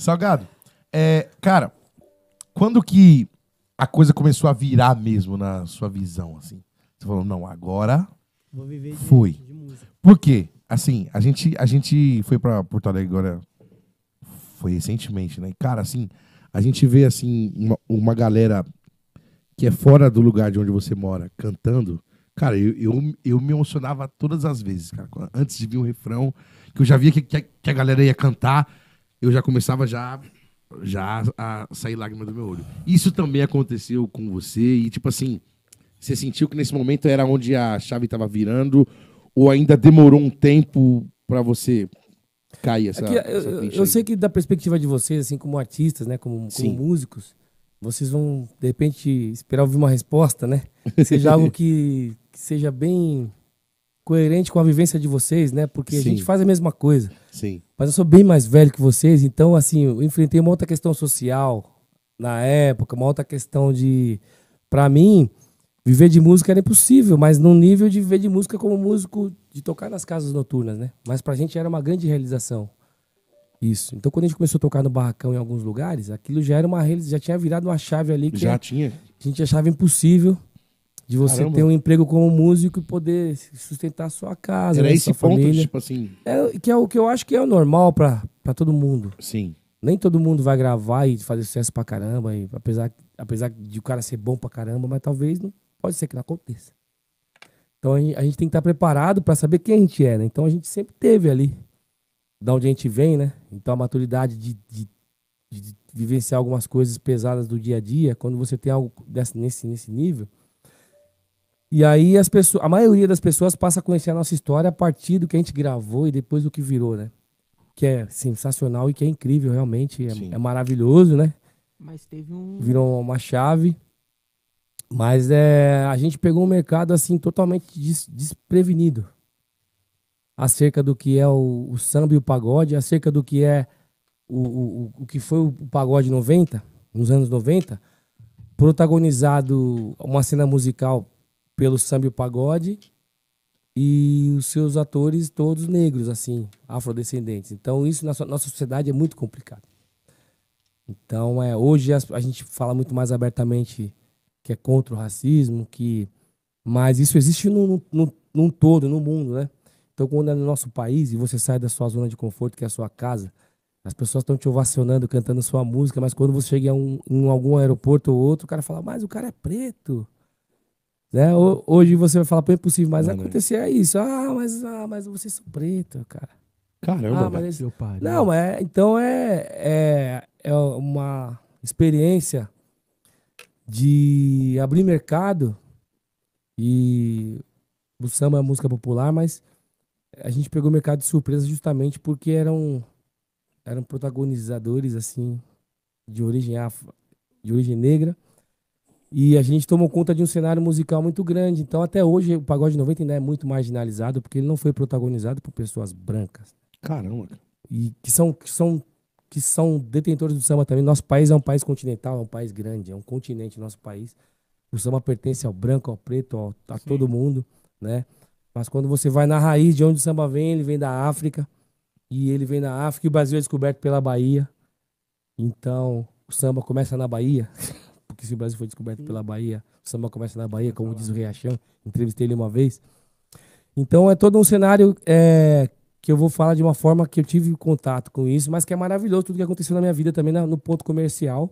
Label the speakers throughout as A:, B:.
A: Salgado, é, cara, quando que a coisa começou a virar mesmo na sua visão, assim? Você falou, não, agora Vou viver de, foi. De música. Por quê? Assim, a gente, a gente foi pra Porto Alegre agora, foi recentemente, né? E, cara, assim, a gente vê, assim, uma, uma galera que é fora do lugar de onde você mora cantando... Cara, eu, eu, eu, me emocionava todas as vezes, cara. Antes de vir o um refrão, que eu já via que, que, a galera ia cantar eu já começava já já a sair lágrima do meu olho. Isso também aconteceu com você e tipo assim, você sentiu que nesse momento era onde a chave estava virando ou ainda demorou um tempo para você cair é essa, essa eu, eu, sei
B: que da perspectiva de vocês, assim como artistas, né, como, como músicos, vocês vão de repente esperar ouvir uma resposta, né? Seja algo que, que seja bem coerente com a vivência de vocês, né? Porque Sim. a gente faz a mesma coisa. Sim. Mas eu sou bem mais velho que vocês, então, assim, eu enfrentei uma outra questão social na época, uma outra questão de. Para mim, viver de música era impossível, mas num nível de viver de música como músico, de tocar nas casas noturnas, né? Mas pra gente era uma grande realização. Isso. Então, quando a gente começou a tocar no barracão em alguns lugares, aquilo já era uma já tinha virado uma chave ali que já tinha. a gente achava impossível. De você Caramba. ter um emprego como músico e poder sustentar a sua casa, Era né, esse sua ponto, família. tipo assim. É, que é o que eu acho que é o normal para todo mundo. Sim. Nem todo mundo vai gravar e fazer sucesso pra caramba, e, apesar, apesar de o cara ser bom pra caramba, mas talvez não, pode ser que não aconteça. Então a gente, a gente tem que estar preparado para saber quem a gente é, né? Então a gente sempre teve ali, da onde a gente vem, né? Então a maturidade de, de, de, de vivenciar algumas coisas pesadas do dia a dia, quando você tem algo desse, nesse, nesse nível, e aí as pessoas, a maioria das pessoas passa a conhecer a nossa história a partir do que a gente gravou e depois do que virou, né? Que é sensacional e que é incrível, realmente. É, é maravilhoso, né? Mas teve um. Virou uma chave. Mas é, a gente pegou um mercado assim totalmente des, desprevenido acerca do que é o, o, samba e o pagode, acerca do que é o, o, o que foi o pagode 90, nos anos 90, protagonizado uma cena musical pelo samba e o pagode e os seus atores todos negros, assim, afrodescendentes. Então isso na nossa sociedade é muito complicado. Então é hoje a gente fala muito mais abertamente que é contra o racismo, que mas isso existe num, no todo, no mundo, né? Então quando é no nosso país e você sai da sua zona de conforto, que é a sua casa, as pessoas estão te ovacionando, cantando sua música, mas quando você chega em, um, em algum aeroporto ou outro, o cara fala, mas o cara é preto. Né? Hoje você vai falar, pô, é possível, mas acontecer é isso. Ah, mas, ah, mas você são preto cara. Caramba, ah, mas esse... meu pai. Não, não, é, então é, é, é uma experiência de abrir mercado e o samba é música popular, mas a gente pegou o mercado de surpresa justamente porque eram eram protagonizadores assim de origem afro, de origem negra e a gente tomou conta de um cenário musical muito grande. Então, até hoje, o pagode 90 ainda é muito marginalizado, porque ele não foi protagonizado por pessoas brancas. Caramba. E que são, que são, que são detentores do samba também. Nosso país é um país continental, é um país grande, é um continente, nosso país. O samba pertence ao branco, ao preto, ao, a Sim. todo mundo, né? Mas quando você vai na raiz de onde o samba vem, ele vem da África. E ele vem da África e o Brasil é descoberto pela Bahia. Então, o samba começa na Bahia. que se o Brasil foi descoberto pela Bahia, o samba começa na Bahia, como diz o Riachão, entrevistei ele uma vez. Então é todo um cenário é, que eu vou falar de uma forma que eu tive contato com isso, mas que é maravilhoso tudo que aconteceu na minha vida também na, no ponto comercial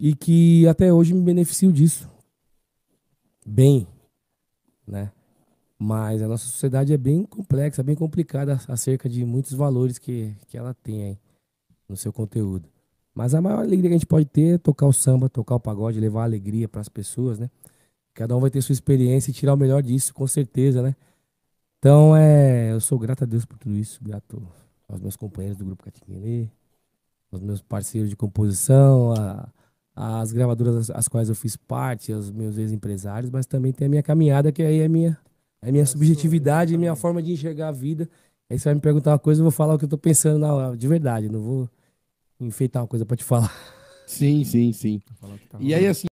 B: e que até hoje me beneficio disso. Bem, né? Mas a nossa sociedade é bem complexa, bem complicada acerca de muitos valores que, que ela tem aí no seu conteúdo. Mas a maior alegria que a gente pode ter é tocar o samba, tocar o pagode, levar alegria para as pessoas, né? Cada um vai ter sua experiência e tirar o melhor disso, com certeza, né? Então, é, eu sou grato a Deus por tudo isso, grato aos meus companheiros do Grupo Catiquinelê, aos meus parceiros de composição, às gravadoras as quais eu fiz parte, aos meus ex-empresários, mas também tem a minha caminhada, que aí é minha, é minha é subjetividade, é minha forma de enxergar a vida. Aí você vai me perguntar uma coisa, eu vou falar o que eu tô pensando na hora, de verdade, não vou enfeitar uma coisa para te falar.
A: Sim, sim, sim. Tá e aí,
B: assim,